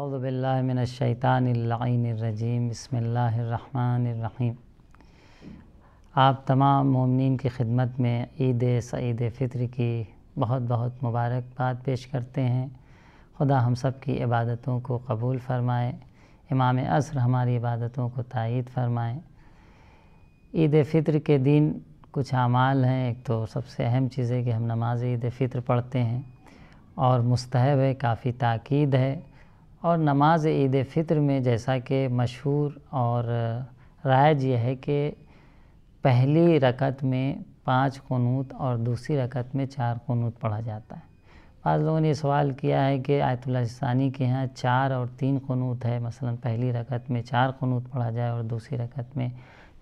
अज़बिल्लिनशैतानरजीम बसमीम आप तमाम ममिन की खिदमत में ईद सईद फ़ितर की बहुत बहुत मुबारकबाद पेश करते हैं खुदा हम सब की इबादतों को कबूल फ़रमाए इमाम असर हमारी इबादतों को तायद फ़रमाए ईद फ़ित्र के दिन कुछ अमाल हैं एक तो सबसे अहम चीज़ है कि हम नमाज ईद फ़ित्र पढ़ते हैं और मुस्तहब है काफ़ी ताक़द है और नमाज ईद फ़ित्र में जैसा कि मशहूर और राज यह है कि पहली रकत में पाँच कनूत और दूसरी रकत में चार कनूत पढ़ा जाता है बाद लोगों ने सवाल किया है कि आयतुल्ला के यहाँ चार और तीन कनूत है मसलन पहली रकत में चार कनूत पढ़ा जाए और दूसरी रकत में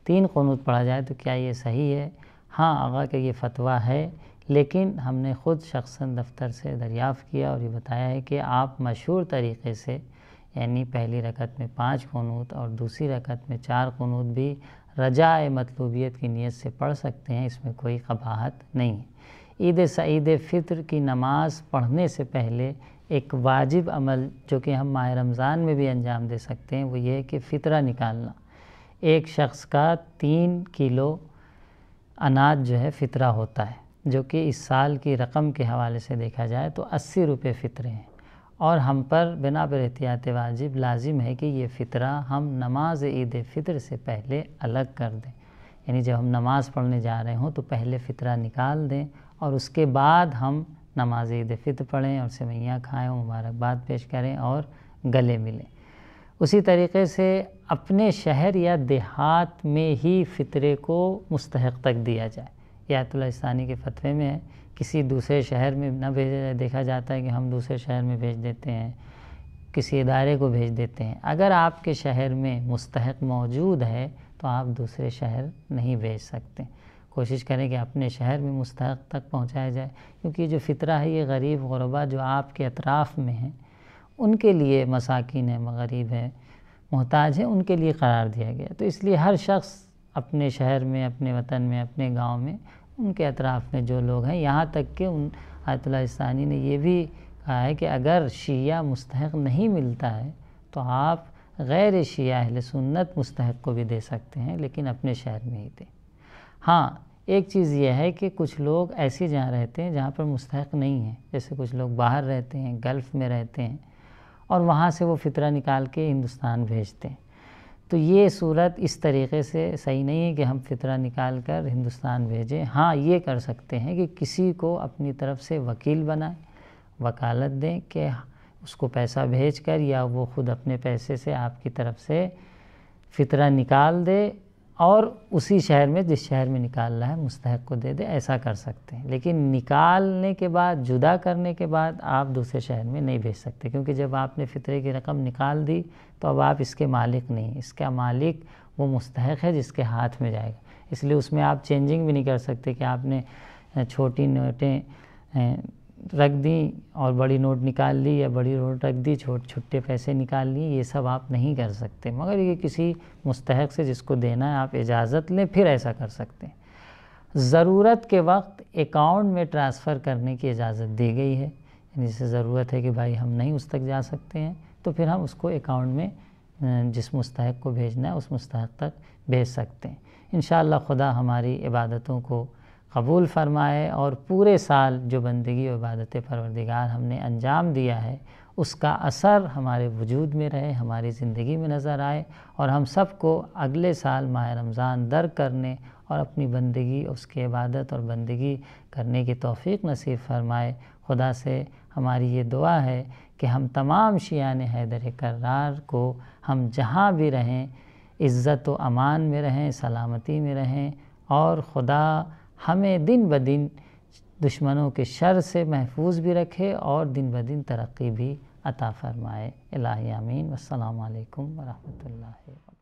तीन कनूत पढ़ा जाए तो क्या ये सही है हाँ आगा का ये फतवा है लेकिन हमने ख़ुद शख्स दफ्तर से दरियाफ़ किया और ये बताया है कि आप मशहूर तरीक़े से यानी पहली रकत में पाँच खनूत और दूसरी रकत में चार ख़नूत भी रजा मतलूबियत की नीयत से पढ़ सकते हैं इसमें कोई कबाहत नहीं है ईद सईद फ़ितर की नमाज़ पढ़ने से पहले एक वाजिब अमल जो कि हम माह रमज़ान में भी अंजाम दे सकते हैं वो ये है कि फ़ितरा निकालना एक शख्स का तीन किलो अनाज जो है फ़ितरा होता है जो कि इस साल की रकम के हवाले से देखा जाए तो अस्सी रुपये फ़ितरे हैं और हम पर बिना पर एहतियात वाजिब लाजिम है कि ये फ़ितरा हम नमाज ईद फ़ितर से पहले अलग कर दें यानी जब हम नमाज़ पढ़ने जा रहे हों तो पहले फ़ितरा निकाल दें और उसके बाद हम नमाज ईद फ़ितर पढ़ें और सेवैयाँ खाएँ मुबारकबाद पेश करें और गले मिलें उसी तरीके से अपने शहर या देहात में ही फ़ितरे को मुस्तक तक दिया जाए ये आयतुल्लास्तानी के फतवे में है किसी दूसरे शहर में न भेजा जाए देखा जाता है कि हम दूसरे शहर में भेज देते हैं किसी इदारे को भेज देते हैं अगर आपके शहर में मुस्तक मौजूद है तो आप दूसरे शहर नहीं भेज सकते कोशिश करें कि अपने शहर में मुस्तक तक पहुँचाया जाए क्योंकि जो फितरा है ये गरीब गुरबा जो आपके अतराफ़ में हैं उनके लिए मसाकिन है गरीब है मोहताज है उनके लिए करार दिया गया तो इसलिए हर शख्स अपने शहर में अपने वतन में अपने गांव में उनके अतराफ़ में जो लोग हैं यहाँ तक कि उन आयतानी ने यह भी कहा है कि अगर शीह मुस्तक नहीं मिलता है तो आप गैर शीह अहल सुन्नत मुस्तक को भी दे सकते हैं लेकिन अपने शहर में ही दें हाँ एक चीज़ यह है कि कुछ लोग ऐसे जहाँ रहते हैं जहाँ पर मुस्तक नहीं है जैसे कुछ लोग बाहर रहते हैं गल्फ़ में रहते हैं और वहाँ से वो फितरा निकाल के हिंदुस्तान भेजते हैं तो ये सूरत इस तरीके से सही नहीं है कि हम फितरा निकाल कर हिंदुस्तान भेजें हाँ ये कर सकते हैं कि किसी को अपनी तरफ से वकील बनाएं वकालत दें कि उसको पैसा भेज कर या वो ख़ुद अपने पैसे से आपकी तरफ से फितरा निकाल दे और उसी शहर में जिस शहर में निकालना है मुस्तक को दे दे ऐसा कर सकते हैं लेकिन निकालने के बाद जुदा करने के बाद आप दूसरे शहर में नहीं भेज सकते क्योंकि जब आपने फितरे की रकम निकाल दी तो अब आप इसके मालिक नहीं इसका मालिक वो मुस्तक है जिसके हाथ में जाएगा इसलिए उसमें आप चेंजिंग भी नहीं कर सकते कि आपने छोटी नोटें रख दी और बड़ी नोट निकाल ली या बड़ी नोट रख दी छोट छुट्टे पैसे निकाल लिए ये सब आप नहीं कर सकते मगर ये किसी मुस्तक से जिसको देना है आप इजाज़त लें फिर ऐसा कर सकते हैं ज़रूरत के वक्त अकाउंट में ट्रांसफ़र करने की इजाज़त दी गई है यानी ज़रूरत है कि भाई हम नहीं उस तक जा सकते हैं तो फिर हम उसको अकाउंट में जिस मुस्तक को भेजना है उस मुस्तक तक भेज सकते हैं इन खुदा हमारी इबादतों को कबूल फरमाए और पूरे साल जो बंदगी और इबादत परवरदिगार हमने अंजाम दिया है उसका असर हमारे वजूद में रहे हमारी ज़िंदगी में नज़र आए और हम सबको अगले साल माह रमज़ान दर करने और अपनी बंदगी उसकी इबादत और बंदगी करने की तौफीक नसीब फरमाए खुदा से हमारी ये दुआ है कि हम तमाम शियान हैदर करार को हम जहाँ भी रहें इज़्ज़त व अमान में रहें सलामती में रहें और ख़ुदा हमें दिन ब दिन दुश्मनों के शर से महफूज भी रखे और दिन ब दिन तरक्की भी अता फ़रमाए अमीन वालकम वरहमल